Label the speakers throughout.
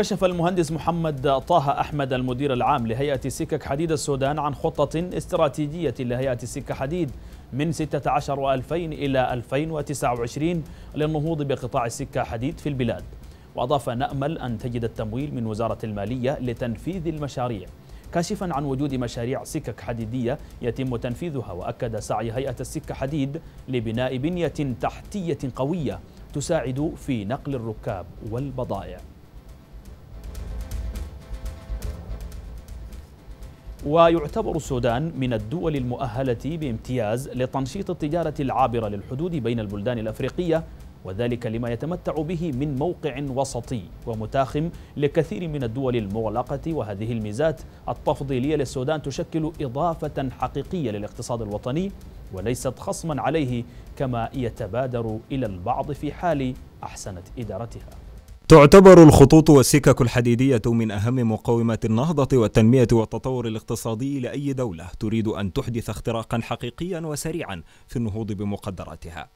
Speaker 1: كشف المهندس محمد طه أحمد المدير العام لهيئة سكك حديد السودان عن خطة استراتيجية لهيئة سكة حديد من 16 2000 إلى 2029 للنهوض بقطاع السكة حديد في البلاد وأضاف نأمل أن تجد التمويل من وزارة المالية لتنفيذ المشاريع كاشفا عن وجود مشاريع سكك حديدية يتم تنفيذها وأكد سعي هيئة السكة حديد لبناء بنية تحتية قوية تساعد في نقل الركاب والبضائع ويعتبر السودان من الدول المؤهلة بامتياز لتنشيط التجارة العابرة للحدود بين البلدان الأفريقية وذلك لما يتمتع به من موقع وسطي ومتاخم لكثير من الدول المغلقة وهذه الميزات التفضيلية للسودان تشكل إضافة حقيقية للاقتصاد الوطني وليست خصما عليه كما يتبادر إلى البعض في حال أحسنت إدارتها
Speaker 2: تعتبر الخطوط والسكك الحديدية من أهم مقومات النهضة والتنمية والتطور الاقتصادي لأي دولة تريد أن تحدث اختراقا حقيقيا وسريعا في النهوض بمقدراتها.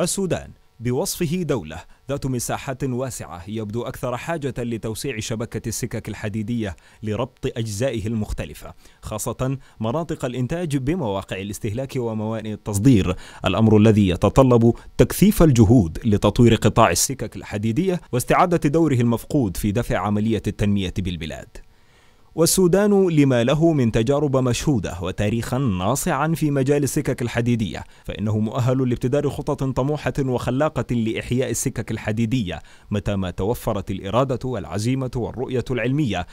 Speaker 2: السودان بوصفه دولة ذات مساحات واسعة يبدو أكثر حاجة لتوسيع شبكة السكك الحديدية لربط أجزائه المختلفة خاصة مناطق الإنتاج بمواقع الاستهلاك وموانئ التصدير الأمر الذي يتطلب تكثيف الجهود لتطوير قطاع السكك الحديدية واستعادة دوره المفقود في دفع عملية التنمية بالبلاد والسودان لما له من تجارب مشهودة وتاريخا ناصعا في مجال السكك الحديدية فإنه مؤهل لابتدار خطط طموحة وخلاقة لإحياء السكك الحديدية متى ما توفرت الإرادة والعزيمة والرؤية العلمية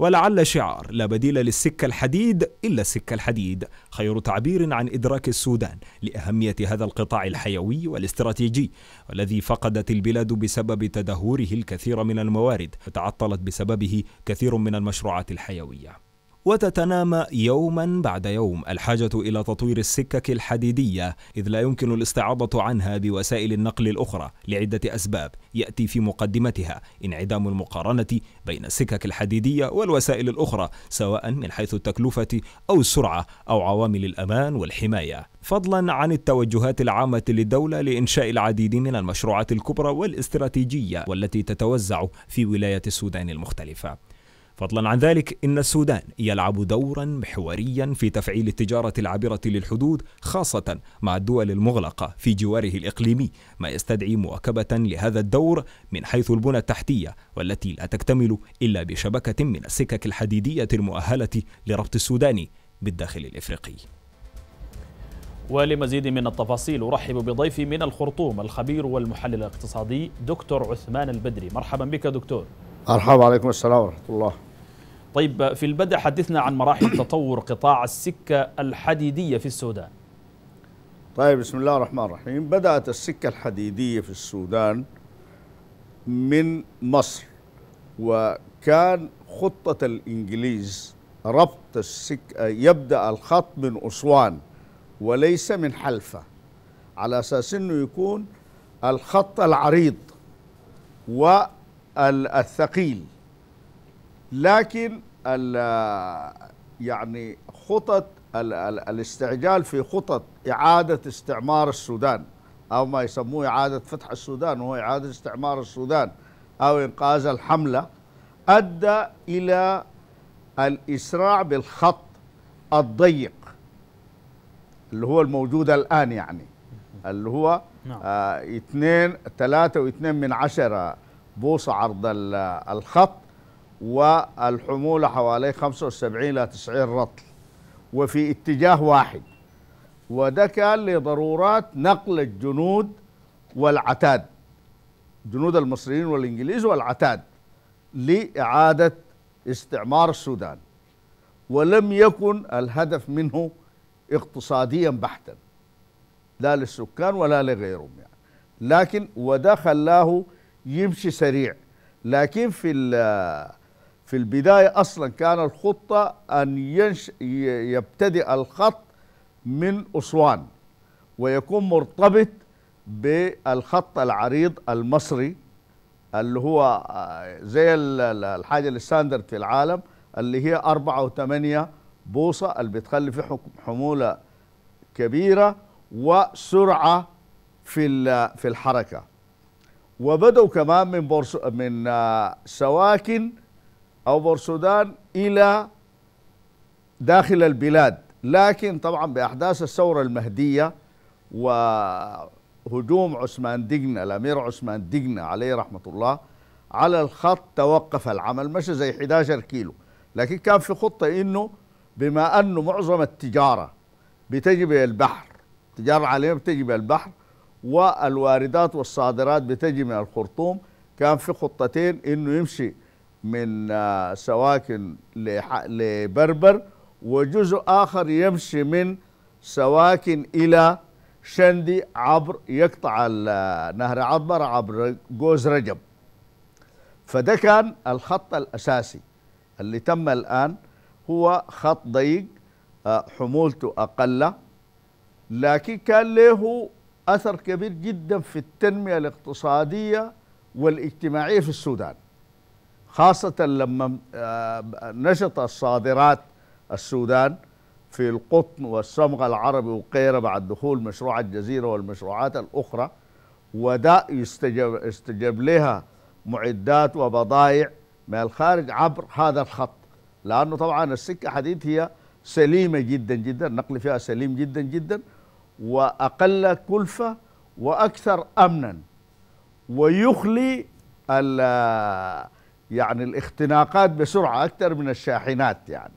Speaker 2: ولعل شعار لا بديل للسكة الحديد إلا السكة الحديد خير تعبير عن إدراك السودان لأهمية هذا القطاع الحيوي والاستراتيجي والذي فقدت البلاد بسبب تدهوره الكثير من الموارد وتعطلت بسببه كثير من المشروعات الحيوية وتتنامى يوما بعد يوم الحاجة إلى تطوير السكك الحديدية إذ لا يمكن الاستعاضة عنها بوسائل النقل الأخرى لعدة أسباب يأتي في مقدمتها انعدام المقارنة بين السكك الحديدية والوسائل الأخرى سواء من حيث التكلفة أو السرعة أو عوامل الأمان والحماية فضلا عن التوجهات العامة للدولة لإنشاء العديد من المشروعات الكبرى والاستراتيجية والتي تتوزع في ولايات السودان المختلفة فضلا عن ذلك إن السودان يلعب دورا محوريا في تفعيل التجارة العابرة للحدود خاصة مع الدول المغلقة في جواره الإقليمي ما يستدعي مواكبة لهذا الدور من حيث البنى التحتية والتي لا تكتمل إلا بشبكة من السكك الحديدية المؤهلة لربط السودان بالداخل الإفريقي
Speaker 1: ولمزيد من التفاصيل أرحب بضيفي من الخرطوم الخبير والمحلل الاقتصادي دكتور عثمان البدري مرحبا بك دكتور
Speaker 3: مرحبا عليكم السلام ورحمة الله
Speaker 1: طيب في البدء حدثنا عن مراحل تطور قطاع السكة الحديدية في السودان
Speaker 3: طيب بسم الله الرحمن الرحيم بدأت السكة الحديدية في السودان من مصر وكان خطة الإنجليز ربط السكة يبدأ الخط من أسوان وليس من حلفة على أساس أنه يكون الخط العريض والثقيل لكن يعني خطط الاستعجال في خطط إعادة استعمار السودان أو ما يسموه إعادة فتح السودان وهو إعادة استعمار السودان أو إنقاذ الحملة أدى إلى الإسراع بالخط الضيق اللي هو الموجود الآن يعني اللي هو نعم. آه اثنين ثلاثة واثنين من عشرة بوصة عرض الخط والحمولة حوالي 75 إلى 90 رطل وفي اتجاه واحد وده كان لضرورات نقل الجنود والعتاد جنود المصريين والإنجليز والعتاد لإعادة استعمار السودان ولم يكن الهدف منه اقتصاديا بحتا لا للسكان ولا لغيرهم يعني لكن وده خلاه يمشي سريع لكن في في البداية أصلا كان الخطة أن ينش يبتدئ الخط من أسوان ويكون مرتبط بالخط العريض المصري اللي هو آه، زي الحاجة الستاندرد في العالم اللي هي أربعة وثمانية بوصة اللي بتخلي في حمولة كبيرة وسرعة في في الحركة وبدأوا كمان من من آه، سواكن أو سودان إلى داخل البلاد لكن طبعا بأحداث الثورة المهدية وهجوم عثمان دقنة الأمير عثمان دقنة عليه رحمة الله على الخط توقف العمل مشى زي 11 كيلو لكن كان في خطة إنه بما أنه معظم التجارة بتجي بالبحر التجارة العالمية بتجي بالبحر والواردات والصادرات بتجي من الخرطوم كان في خطتين إنه يمشي من آه، سواكن لبربر وجزء آخر يمشي من سواكن إلى شندي عبر يقطع نهر عبر عبر جوز رجب فده كان الخط الأساسي اللي تم الآن هو خط ضيق آه، حمولته أقل لكن كان له أثر كبير جدا في التنمية الاقتصادية والاجتماعية في السودان خاصة لما آه، نشط الصادرات السودان في القطن والصمغ العربي وغيره بعد دخول مشروع الجزيرة والمشروعات الأخرى وداء يستجب, يستجب لها معدات وبضائع من الخارج عبر هذا الخط لأنه طبعا السكة حديد هي سليمة جدا جدا النقل فيها سليم جدا جدا وأقل كلفة وأكثر أمنا ويخلي يعني الاختناقات بسرعة أكثر من الشاحنات يعني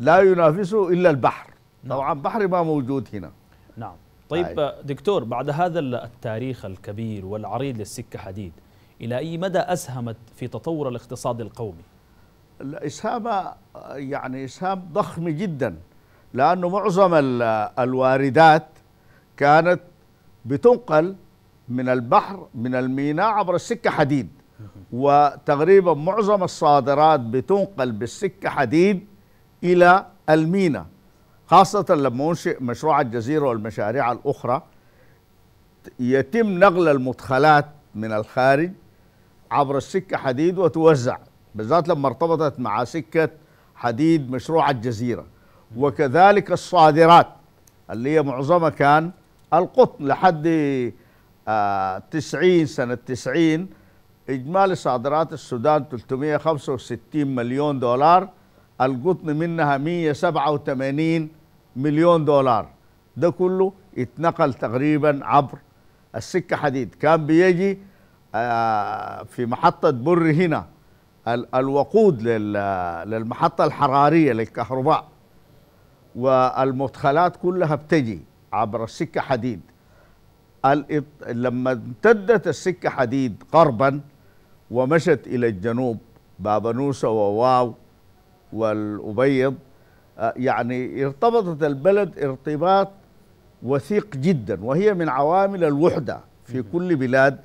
Speaker 3: لا ينافسه إلا البحر نعم. طبعا بحر ما موجود هنا نعم
Speaker 1: طيب هاي. دكتور بعد هذا التاريخ الكبير والعريض للسكة حديد إلى أي مدى أسهمت
Speaker 3: في تطور الاقتصاد القومي؟ الإسهام يعني إسهام ضخم جدا لأنه معظم الواردات كانت بتنقل من البحر من الميناء عبر السكة حديد وتقريبا معظم الصادرات بتنقل بالسكة حديد إلى المينا خاصة لما أنشئ مشروع الجزيرة والمشاريع الأخرى يتم نقل المدخلات من الخارج عبر السكة حديد وتوزع بالذات لما ارتبطت مع سكة حديد مشروع الجزيرة وكذلك الصادرات اللي هي معظمها كان القطن لحد آه، تسعين سنة تسعين إجمالي صادرات السودان 365 مليون دولار القطن منها 187 مليون دولار ده كله اتنقل تقريبا عبر السكة حديد كان بيجي آه، في محطة بر هنا الوقود للمحطة الحرارية للكهرباء والمدخلات كلها بتجي عبر السكة حديد لما امتدت السكة حديد غربا ومشت إلى الجنوب بابنوسة وواو والأبيض آه، يعني ارتبطت البلد ارتباط وثيق جدا وهي من عوامل الوحدة في كل بلاد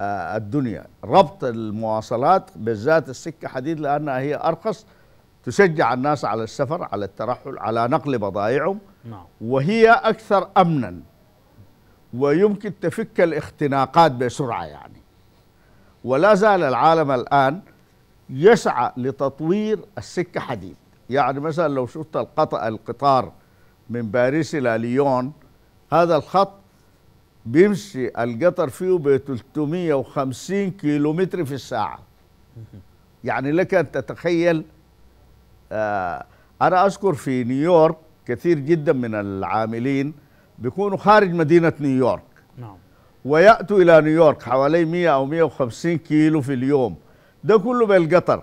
Speaker 3: آه، الدنيا ربط المواصلات بالذات السكة حديد لأنها هي أرخص تشجع الناس على السفر على الترحل على نقل بضائعهم نعم. وهي أكثر أمنا ويمكن تفك الاختناقات بسرعة يعني ولا زال العالم الآن يسعى لتطوير السكة حديد يعني مثلا لو شفت القطع القطار من باريس إلى ليون هذا الخط بيمشي القطر فيه ب 350 كيلومتر في الساعة يعني لك أن تتخيل آه أنا أذكر في نيويورك كثير جدا من العاملين بيكونوا خارج مدينة نيويورك نعم ويأتوا إلى نيويورك حوالي 100 أو 150 كيلو في اليوم ده كله بالقطر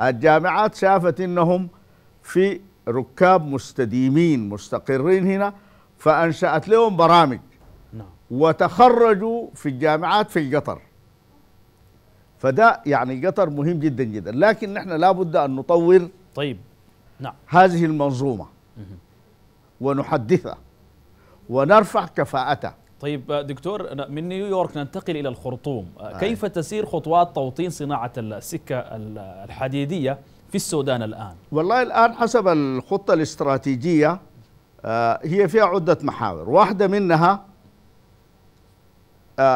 Speaker 3: الجامعات شافت إنهم في ركاب مستديمين مستقرين هنا فأنشأت لهم برامج نعم. وتخرجوا في الجامعات في القطر فده يعني قطر مهم جدا جدا لكن نحن لابد أن نطور طيب نعم هذه المنظومة ونحدثها ونرفع كفاءتها
Speaker 1: طيب آه، دكتور من نيويورك ننتقل إلى الخرطوم آه، نعم. كيف تسير خطوات توطين صناعة السكة الحديدية في السودان الآن؟
Speaker 3: والله الآن حسب الخطة الاستراتيجية آه، هي فيها عدة محاور واحدة منها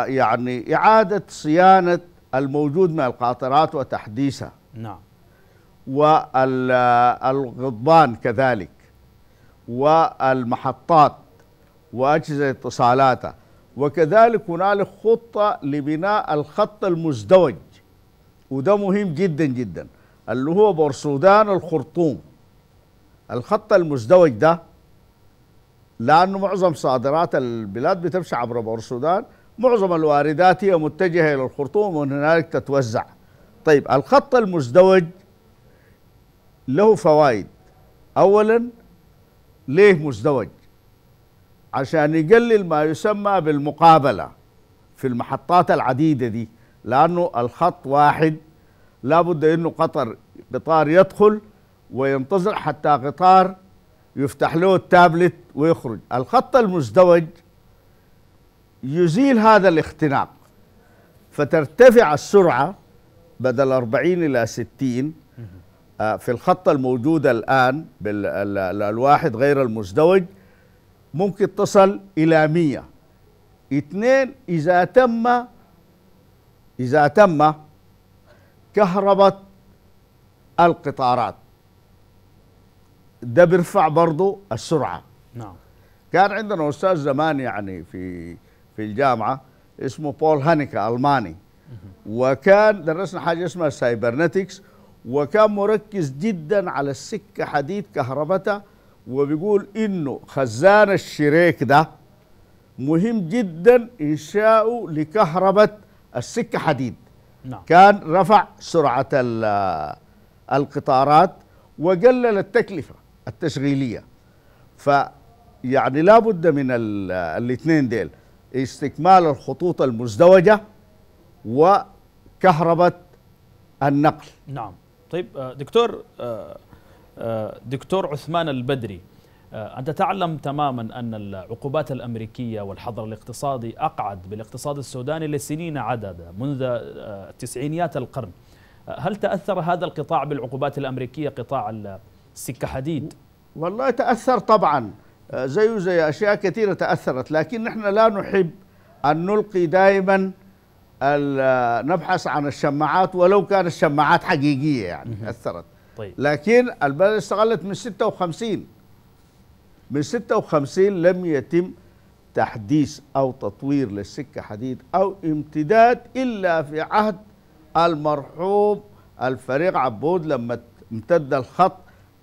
Speaker 3: يعني إعادة صيانة الموجود من القاطرات وتحديثها نعم والغضبان كذلك والمحطات وأجهزة اتصالاتها وكذلك هنالك خطة لبناء الخط المزدوج وده مهم جدا جدا اللي هو بورسودان الخرطوم الخط المزدوج ده لأنه معظم صادرات البلاد بتمشي عبر بورسودان معظم الواردات هي متجهة إلى الخرطوم ومن هنالك تتوزع طيب الخط المزدوج له فوائد أولا ليه مزدوج عشان يقلل ما يسمى بالمقابلة في المحطات العديدة دي لأنه الخط واحد لابد أنه قطر قطار يدخل وينتظر حتى قطار يفتح له التابلت ويخرج الخط المزدوج يزيل هذا الاختناق فترتفع السرعة بدل 40 إلى 60 آه، في الخط الموجود الآن بالواحد غير المزدوج ممكن تصل إلى 100 اثنين إذا تم إذا تم كهربة القطارات ده بيرفع برضه السرعة نعم كان عندنا أستاذ زمان يعني في في الجامعة اسمه بول هانيكا ألماني وكان درسنا حاجة اسمها سايبرنتكس وكان مركز جدا على السكة حديد كهربتها وبيقول انه خزان الشريك ده مهم جدا انشاؤه لكهرباء السكه حديد نعم. كان رفع سرعه القطارات وقلل التكلفه التشغيليه ف يعني لابد من الاثنين ديل استكمال الخطوط المزدوجه وكهرباء النقل
Speaker 1: نعم طيب آه، دكتور آه، آه، دكتور عثمان البدري آه، أنت تعلم تماما أن العقوبات الأمريكية والحظر الاقتصادي أقعد بالاقتصاد السوداني لسنين عددة منذ آه، تسعينيات القرن هل تأثر هذا القطاع بالعقوبات الأمريكية قطاع السكة حديد؟
Speaker 3: والله تأثر طبعا زيه زي أشياء كثيرة تأثرت لكن نحن لا نحب أن نلقي دائما نبحث عن الشماعات ولو كان الشماعات حقيقية يعني أثرت طيب لكن البلد استقلت من 56 من 56 لم يتم تحديث او تطوير للسكه حديد او امتداد الا في عهد المرحوم الفريق عبود لما امتد الخط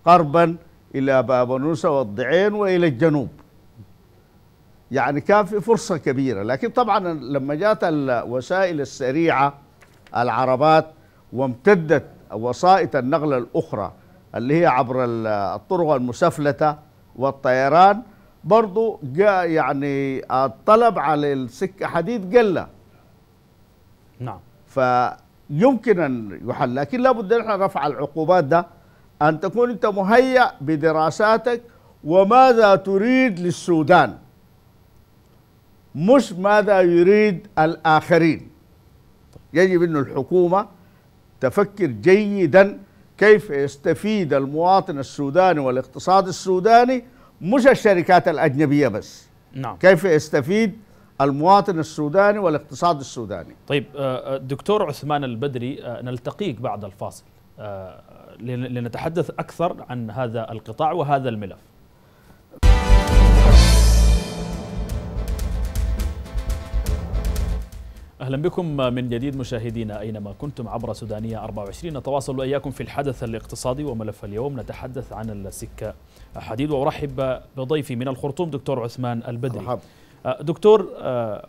Speaker 3: قربا الى بابونوسه والضعين والى الجنوب. يعني كان في فرصه كبيره لكن طبعا لما جات الوسائل السريعه العربات وامتدت وسائط النقل الأخرى اللي هي عبر الطرق المسفلتة والطيران برضو جاء يعني الطلب على السكة حديد قل نعم فيمكن أن يحل لكن لابد أن رفع العقوبات ده أن تكون أنت مهيأ بدراساتك وماذا تريد للسودان مش ماذا يريد الآخرين يجب أن الحكومة تفكر جيدا كيف يستفيد المواطن السوداني والاقتصاد السوداني مش الشركات الأجنبية بس نعم. كيف يستفيد المواطن السوداني والاقتصاد السوداني
Speaker 1: طيب آه، آه، دكتور عثمان البدري آه، نلتقيك بعد الفاصل لنتحدث أكثر عن هذا القطاع وهذا الملف أهلا بكم من جديد مشاهدينا أينما كنتم عبر سودانية 24 نتواصل وإياكم في الحدث الاقتصادي وملف اليوم نتحدث عن السكة حديد وأرحب بضيفي من الخرطوم دكتور عثمان البدري أرحب. آه، دكتور آه،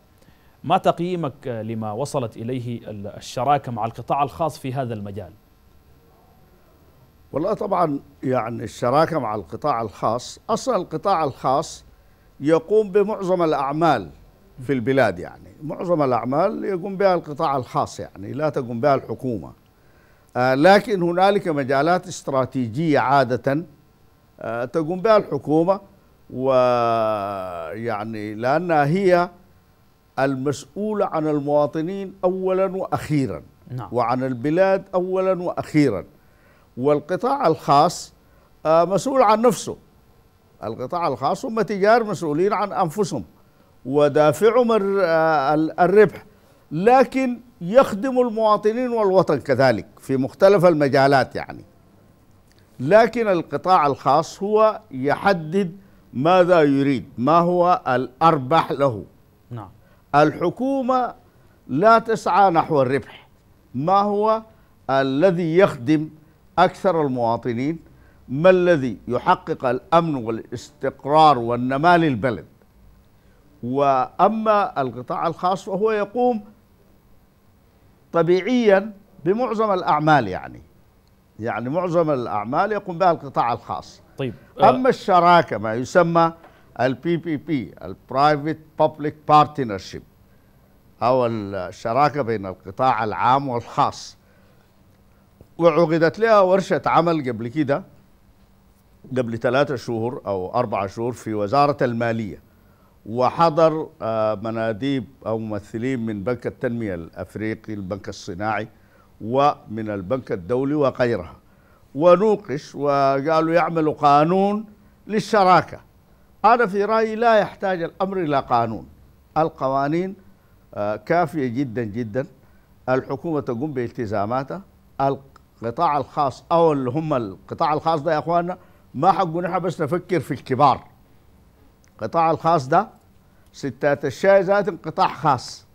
Speaker 1: ما تقييمك لما وصلت إليه الشراكة مع القطاع الخاص في هذا
Speaker 3: المجال؟ والله طبعا يعني الشراكة مع القطاع الخاص أصلا القطاع الخاص يقوم بمعظم الأعمال في البلاد يعني معظم الأعمال يقوم بها القطاع الخاص يعني لا تقوم بها الحكومة آه، لكن هنالك مجالات استراتيجية عادة آه، تقوم بها الحكومة ويعني لأنها هي المسؤولة عن المواطنين أولا وأخيرا نعم. وعن البلاد أولا وأخيرا والقطاع الخاص آه، مسؤول عن نفسه القطاع الخاص هم تجار مسؤولين عن أنفسهم ودافعهم آه، الربح لكن يخدم المواطنين والوطن كذلك في مختلف المجالات يعني لكن القطاع الخاص هو يحدد ماذا يريد ما هو الأربح له نعم. الحكومة لا تسعى نحو الربح ما هو الذي يخدم أكثر المواطنين ما الذي يحقق الأمن والاستقرار والنماء للبلد وأما القطاع الخاص فهو يقوم طبيعيا بمعظم الأعمال يعني يعني معظم الأعمال يقوم بها القطاع الخاص طيب آه. أما الشراكة ما يسمى البي بي بي البرايفت بابليك بارتنرشيب أو الشراكة بين القطاع العام والخاص وعقدت لها ورشة عمل قبل كده قبل ثلاثة شهور أو أربعة شهور في وزارة المالية وحضر آه، مناديب أو ممثلين من بنك التنمية الأفريقي البنك الصناعي ومن البنك الدولي وغيرها ونوقش وقالوا يعملوا قانون للشراكة أنا في رأيي لا يحتاج الأمر إلى قانون القوانين آه، كافية جدا جدا الحكومة تقوم بالتزاماتها القطاع الخاص أو اللي هم القطاع الخاص ده يا أخواننا ما حقنا نحن بس نفكر في الكبار القطاع الخاص ده ستات الشاي ذات قطاع خاص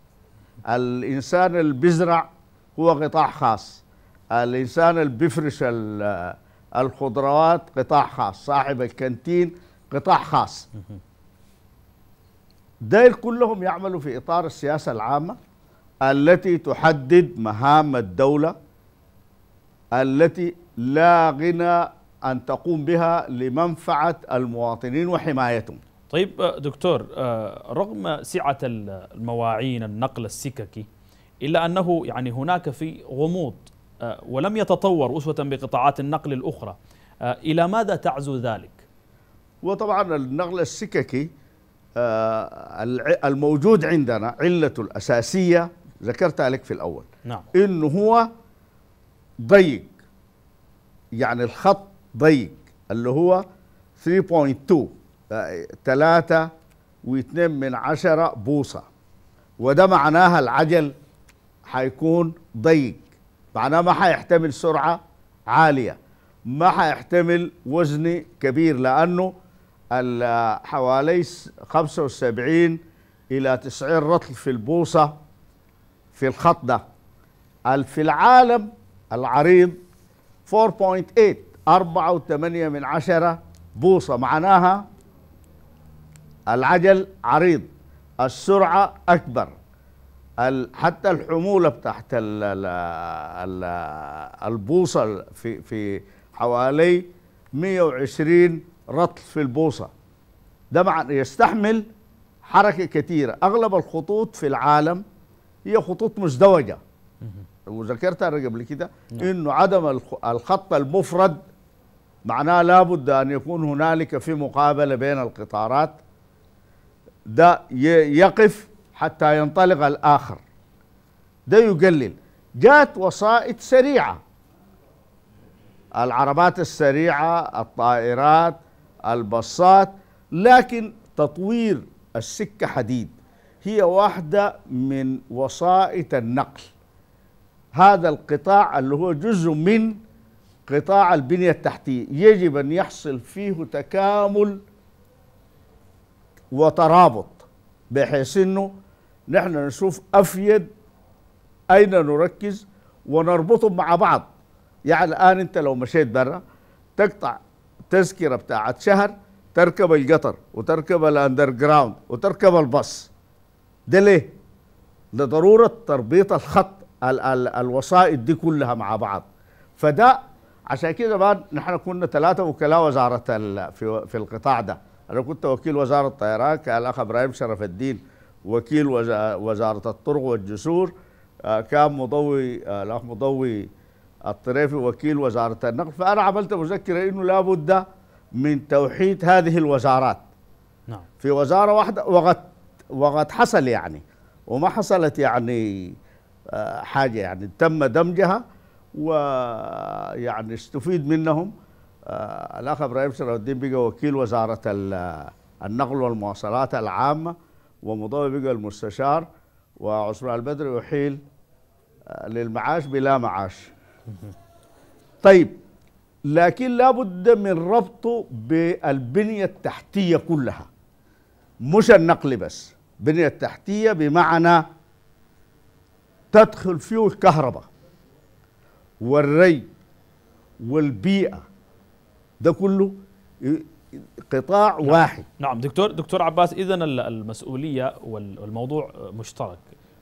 Speaker 3: الإنسان اللي بيزرع هو قطاع خاص الإنسان اللي بيفرش الخضروات قطاع خاص صاحب الكانتين قطاع خاص ديل كلهم يعملوا في إطار السياسة العامة التي تحدد مهام الدولة التي لا غنى أن تقوم بها لمنفعة المواطنين وحمايتهم
Speaker 1: طيب آه، دكتور آه، رغم سعة المواعين النقل السككي إلا أنه يعني هناك في غموض آه، ولم يتطور أسوة بقطاعات النقل الأخرى إلى ماذا تعزو ذلك؟
Speaker 3: وطبعا النقل السككي الموجود عندنا علته الأساسية ذكرتها لك في الأول نعم. إنه هو ضيق يعني الخط ضيق اللي هو 3.2 ثلاثة واثنين من عشرة بوصة وده معناها العجل هيكون ضيق معناه ما هيحتمل سرعة عالية ما هيحتمل وزن كبير لأنه حوالي 75 إلى 90 رطل في البوصة في الخط ده في العالم العريض 4.8 4.8 من عشرة بوصة معناها العجل عريض السرعة أكبر حتى الحمولة بتاعت البوصة في في حوالي 120 رطل في البوصة ده مع يستحمل حركة كثيرة أغلب الخطوط في العالم هي خطوط مزدوجة وذكرتها قبل كده نعم. انه عدم الخط المفرد معناه لابد ان يكون هنالك في مقابله بين القطارات ده يقف حتى ينطلق الآخر ده يقلل جات وسائط سريعة العربات السريعة الطائرات البصات لكن تطوير السكة حديد هي واحدة من وسائط النقل هذا القطاع اللي هو جزء من قطاع البنية التحتية يجب أن يحصل فيه تكامل وترابط بحيث انه نحن نشوف افيد اين نركز ونربطهم مع بعض يعني الان انت لو مشيت برا تقطع تذكره بتاعت شهر تركب القطر وتركب الاندر جراوند وتركب الباص ده ليه؟ لضروره تربيط الخط ال ال الوسائط دي كلها مع بعض فده عشان كده بعد نحن كنا ثلاثه وكلاء وزاره في في القطاع ده انا كنت وكيل وزاره الطيران كان الاخ ابراهيم شرف الدين وكيل وزاره الطرق والجسور آه، كان مضوي آه، الاخ مضوي الطريفي وكيل وزاره النقل فانا عملت مذكره انه لابد من توحيد هذه الوزارات نعم في وزاره واحده وقد وقد حصل يعني وما حصلت يعني آه، حاجه يعني تم دمجها ويعني استفيد منهم آه، الاخ ابراهيم شرف الدين بقى وكيل وزاره آه، النقل والمواصلات العامه ومضوي بقى المستشار وعثمان البدر يحيل آه، للمعاش بلا معاش طيب لكن لابد من ربطه بالبنيه التحتيه كلها مش النقل بس البنيه التحتيه بمعنى تدخل فيه الكهرباء والري والبيئه ده كله قطاع نعم. واحد
Speaker 1: نعم دكتور دكتور عباس اذا المسؤوليه والموضوع مشترك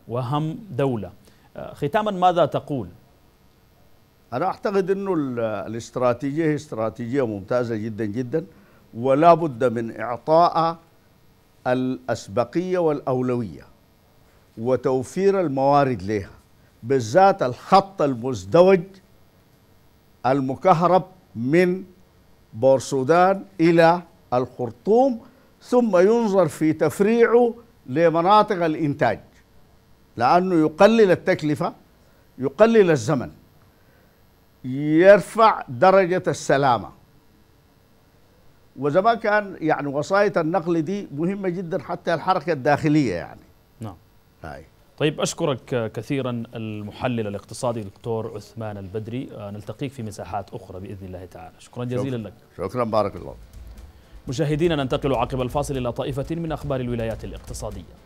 Speaker 1: وهم دوله آه، ختاما ماذا تقول
Speaker 3: انا اعتقد انه الاستراتيجيه استراتيجيه ممتازه جدا جدا ولا بد من اعطاء الاسبقيه والاولويه وتوفير الموارد لها بالذات الخط المزدوج المكهرب من بورسودان إلى الخرطوم ثم ينظر في تفريعه لمناطق الإنتاج لأنه يقلل التكلفة يقلل الزمن يرفع درجة السلامة وزمان كان يعني وسائط النقل دي مهمة جدا حتى الحركة الداخلية يعني نعم
Speaker 1: هاي طيب أشكرك كثيرا المحلل الاقتصادي الدكتور عثمان البدري آه، نلتقيك في مساحات أخرى بإذن الله تعالى شكرا جزيلا شكرا. لك
Speaker 3: شكرا بارك الله
Speaker 1: مشاهدينا ننتقل عقب الفاصل إلى طائفة من أخبار الولايات الاقتصادية